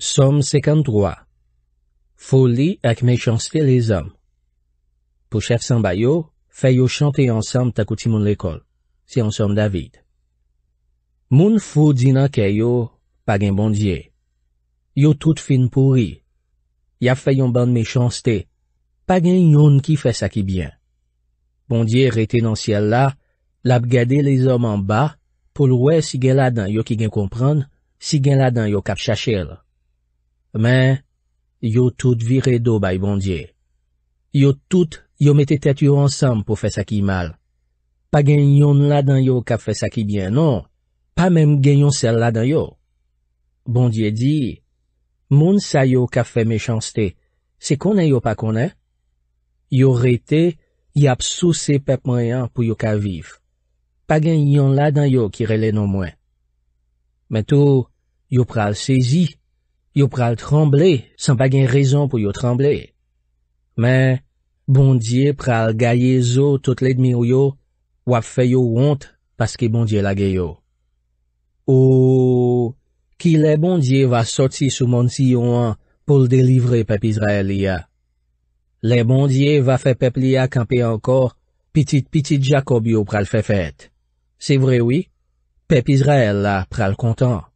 SOM 53 FOLI AK MECHANSTE LE ZOM Po chef Sanbayo, fe yo chante ansam takouti moun lekol. Se ansam David. Moun foudina ke yo, pag en bondye. Yo tout fin pouri. Ya fe yon ban mechanste. Pag en yon ki fese a ki byen. Bondye rete nan siel la, lab gade le zom an ba, pol we si gen la dan yo ki gen kompran, si gen la dan yo kap chache la. Men, yo tout vire do bay bondye. Yo tout yo mette tet yo ansam pou fe sakye mal. Pa gen yon la dan yo ka fe sakye bien non, pa men gen yon sel la dan yo. Bondye di, moun sa yo ka fe mechansete, se konen yo pa konen? Yo rete, yap sou se pep mayan pou yo ka viv. Pa gen yon la dan yo ki rele non mwen. Men tou, yo pral sezi, Yo pral tremble, san pa gen rezon pou yo tremble. Men, bondye pral gaye zo tout le dmi yo yo, wap fe yo wont paske bondye la ge yo. Ou, oh, ki le bondye va soti sou moun si yo an pou l'delivre pep Izrael ya. Le bondye va fe pep liya kanpe ankor, pitit-pitit Jacob yo pral fe fet. Se vre wii, pep Izrael la pral kontan.